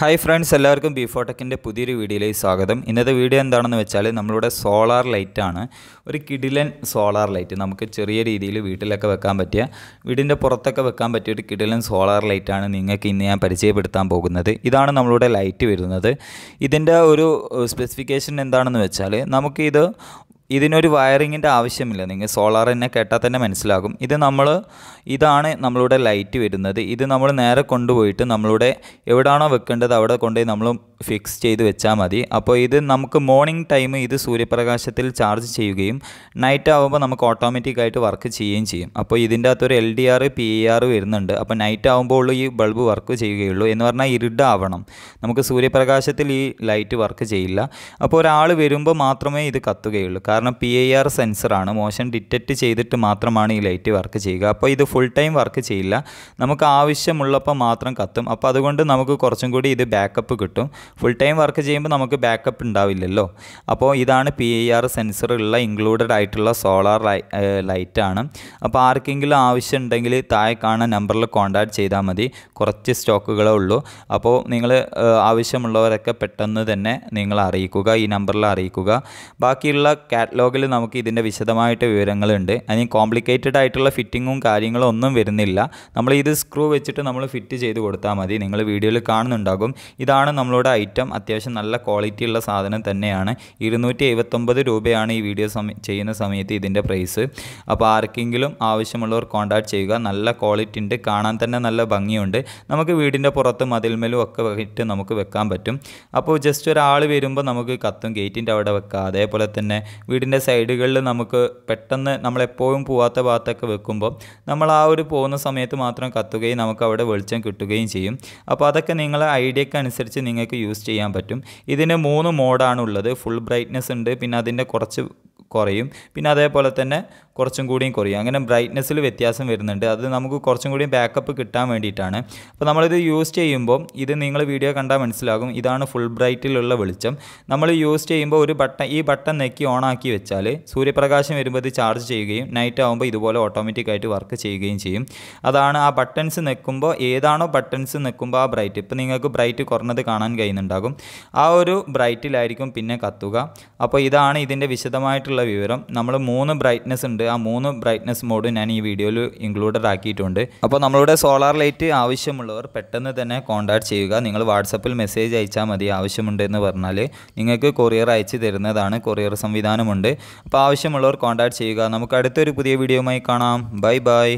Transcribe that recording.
hi friends എല്ലാവർക്കും ബിഫോടെക്കിൻ്റെ പുതിയൊരു വീഡിയോയിലേക്ക് സ്വാഗതം ഇന്നത്തെ വീഡിയോ എന്താണെന്ന് വെച്ചാൽ നമ്മളുടെ സോളാർ ലൈറ്റാണ് ഒരു കിടിലൻ സോളാർ ലൈറ്റ് നമുക്ക് ചെറിയ രീതിയിൽ വീട്ടിലൊക്കെ വെക്കാൻ പറ്റിയ വീടിൻ്റെ പുറത്തൊക്കെ വെക്കാൻ പറ്റിയ ഒരു കിടിലൻ സോളാർ ലൈറ്റാണ് നിങ്ങൾക്ക് ഇന്ന് ഞാൻ പരിചയപ്പെടുത്താൻ പോകുന്നത് ഇതാണ് നമ്മളുടെ ലൈറ്റ് വരുന്നത് ഇതിൻ്റെ ഒരു സ്പെസിഫിക്കേഷൻ എന്താണെന്ന് വെച്ചാൽ നമുക്കിത് ഇതിനൊരു വയറിങ്ങിൻ്റെ ആവശ്യമില്ല നിങ്ങൾ സോളാർ തന്നെ കേട്ടാൽ തന്നെ മനസ്സിലാകും ഇത് നമ്മൾ ഇതാണ് നമ്മളുടെ ലൈറ്റ് വരുന്നത് ഇത് നമ്മൾ നേരെ കൊണ്ടുപോയിട്ട് നമ്മളുടെ എവിടെയാണോ വെക്കേണ്ടത് അവിടെ കൊണ്ടുപോയി നമ്മൾ ഫിക്സ് ചെയ്ത് വെച്ചാൽ മതി അപ്പോൾ ഇത് നമുക്ക് മോർണിംഗ് ടൈം ഇത് സൂര്യപ്രകാശത്തിൽ ചാർജ് ചെയ്യുകയും നൈറ്റ് ആകുമ്പോൾ നമുക്ക് ഓട്ടോമാറ്റിക്കായിട്ട് വർക്ക് ചെയ്യുകയും ചെയ്യും അപ്പോൾ ഇതിൻ്റെ ഒരു L D R P E R വരുന്നുണ്ട് അപ്പോൾ നൈറ്റ് ആകുമ്പോൾ ഈ ബൾബ് വർക്ക് ചെയ്യുകയുള്ളൂ എന്ന് പറഞ്ഞാൽ ഇരുടാവണം നമുക്ക് സൂര്യപ്രകാശത്തിൽ ഈ ലൈറ്റ് വർക്ക് ചെയ്യില്ല അപ്പോൾ ഒരാൾ വരുമ്പോൾ മാത്രമേ ഇത് കത്തുകയുള്ളൂ കാരണം പി ഐ ആർ സെൻസറാണ് മോശം ഡിറ്റക്റ്റ് ചെയ്തിട്ട് മാത്രമാണ് ഈ ലൈറ്റ് വർക്ക് ചെയ്യുക അപ്പോൾ ഇത് ഫുൾ ടൈം വർക്ക് ചെയ്യില്ല നമുക്ക് ആവശ്യമുള്ളപ്പോൾ മാത്രം കത്തും അപ്പോൾ അതുകൊണ്ട് നമുക്ക് കുറച്ചും കൂടി ഇത് ബാക്കപ്പ് കിട്ടും ഫുൾ ടൈം വർക്ക് ചെയ്യുമ്പോൾ നമുക്ക് ബാക്കപ്പ് ഉണ്ടാവില്ലല്ലോ അപ്പോൾ ഇതാണ് പി ഐ ആർ സെൻസർ ഉള്ള ഇൻക്ലൂഡഡ് ആയിട്ടുള്ള സോളാർ ലൈറ്റാണ് അപ്പോൾ ആർക്കെങ്കിലും ആവശ്യം ഉണ്ടെങ്കിൽ താഴെ കാണുന്ന നമ്പറിൽ കോൺടാക്ട് ചെയ്താൽ മതി കുറച്ച് സ്റ്റോക്കുകളേ ഉള്ളൂ അപ്പോൾ നിങ്ങൾ ആവശ്യമുള്ളവരൊക്കെ പെട്ടെന്ന് തന്നെ നിങ്ങൾ അറിയിക്കുക ഈ നമ്പറിൽ അറിയിക്കുക ബാക്കിയുള്ള കാറ്റലോഗിൽ നമുക്ക് ഇതിൻ്റെ വിശദമായിട്ട് വിവരങ്ങളുണ്ട് അതിന് കോംപ്ലിക്കേറ്റഡ് ആയിട്ടുള്ള ഫിറ്റിങ്ങും കാര്യങ്ങളും ഒന്നും വരുന്നില്ല നമ്മൾ ഇത് സ്ക്രൂ വെച്ചിട്ട് നമ്മൾ ഫിറ്റ് ചെയ്ത് കൊടുത്താൽ മതി നിങ്ങൾ വീഡിയോയിൽ കാണുന്നുണ്ടാകും ഇതാണ് നമ്മളോട് ഐറ്റം അത്യാവശ്യം നല്ല ക്വാളിറ്റിയുള്ള സാധനം തന്നെയാണ് ഇരുന്നൂറ്റി എഴുപത്തൊമ്പത് രൂപയാണ് ഈ വീഡിയോ ചെയ്യുന്ന സമയത്ത് ഇതിൻ്റെ പ്രൈസ് അപ്പോൾ ആർക്കെങ്കിലും ആവശ്യമുള്ളവർ കോൺടാക്ട് ചെയ്യുക നല്ല ക്വാളിറ്റി ഉണ്ട് കാണാൻ തന്നെ നല്ല ഭംഗിയുണ്ട് നമുക്ക് വീടിൻ്റെ പുറത്ത് മതിൽമേലും ഒക്കെ ഇട്ട് നമുക്ക് വെക്കാൻ പറ്റും അപ്പോൾ ജസ്റ്റ് ഒരാൾ വരുമ്പോൾ നമുക്ക് കത്തും ഗേറ്റിൻ്റെ അവിടെ വെക്കുക അതേപോലെ തന്നെ വീടിൻ്റെ സൈഡുകളിൽ നമുക്ക് പെട്ടെന്ന് നമ്മളെപ്പോഴും പോവാത്ത ഭാഗത്തൊക്കെ വെക്കുമ്പോൾ നമ്മൾ ആ ഒരു പോകുന്ന സമയത്ത് മാത്രം കത്തുകയും നമുക്ക് അവിടെ വെളിച്ചം കിട്ടുകയും ചെയ്യും അപ്പോൾ അതൊക്കെ നിങ്ങളെ ഐഡിയക്ക് അനുസരിച്ച് നിങ്ങൾക്ക് യൂസ് ചെയ്യാൻ പറ്റും ഇതിന് മൂന്ന് മോഡാണ് ഉള്ളത് ഫുൾ ബ്രൈറ്റ്നസ് ഉണ്ട് പിന്നെ അതിൻ്റെ കുറച്ച് കുറയും പിന്നെ അതേപോലെ തന്നെ കുറച്ചും കൂടിയും കുറയും അങ്ങനെ ബ്രൈറ്റ്നസ്സിൽ വ്യത്യാസം വരുന്നുണ്ട് അത് നമുക്ക് കുറച്ചും കൂടി ബാക്കപ്പ് കിട്ടാൻ വേണ്ടിയിട്ടാണ് അപ്പോൾ നമ്മളിത് യൂസ് ചെയ്യുമ്പോൾ ഇത് നിങ്ങൾ വീഡിയോ കണ്ടാൽ മനസ്സിലാകും ഇതാണ് ഫുൾ ബ്രൈറ്റിലുള്ള വെളിച്ചം നമ്മൾ യൂസ് ചെയ്യുമ്പോൾ ഒരു ബട്ടൺ ഈ ബട്ടൺ നെക്കി ഓണാക്കി വെച്ചാൽ സൂര്യപ്രകാശം വരുമ്പോൾ ഇത് ചാർജ് ചെയ്യുകയും നൈറ്റ് ആകുമ്പോൾ ഇതുപോലെ ഓട്ടോമാറ്റിക്കായിട്ട് വർക്ക് ചെയ്യുകയും ചെയ്യും അതാണ് ആ ബട്ടൺസ് നെക്കുമ്പോൾ ഏതാണോ ബട്ടൺസ് നെക്കുമ്പോൾ ആ ബ്രൈറ്റ് ഇപ്പോൾ നിങ്ങൾക്ക് ബ്രൈറ്റ് കുറഞ്ഞത് കാണാൻ കഴിയുന്നുണ്ടാകും ആ ഒരു ബ്രൈറ്റിലായിരിക്കും പിന്നെ കത്തുക അപ്പോൾ ഇതാണ് ഇതിൻ്റെ വിശദമായിട്ടുള്ള വിവരം നമ്മൾ മൂന്ന് ബ്രൈറ്റ്നസ് ഉണ്ട് ഉണ്ട് ആ മൂന്ന് ബ്രൈറ്റ്നസ് മോഡ് ഞാൻ ഈ വീഡിയോയിൽ ഇൻക്ലൂഡഡ് ആക്കിയിട്ടുണ്ട് അപ്പോൾ നമ്മളുടെ സോളാർ ലൈറ്റ് ആവശ്യമുള്ളവർ പെട്ടെന്ന് തന്നെ കോൺടാക്ട് ചെയ്യുക നിങ്ങൾ വാട്സപ്പിൽ മെസ്സേജ് അയച്ചാൽ മതി ആവശ്യമുണ്ടെന്ന് പറഞ്ഞാൽ നിങ്ങൾക്ക് കൊറിയർ അയച്ചു തരുന്നതാണ് കൊറിയർ സംവിധാനമുണ്ട് അപ്പോൾ ആവശ്യമുള്ളവർ കോൺടാക്ട് ചെയ്യുക നമുക്ക് അടുത്തൊരു പുതിയ വീഡിയോയുമായി കാണാം ബൈ ബൈ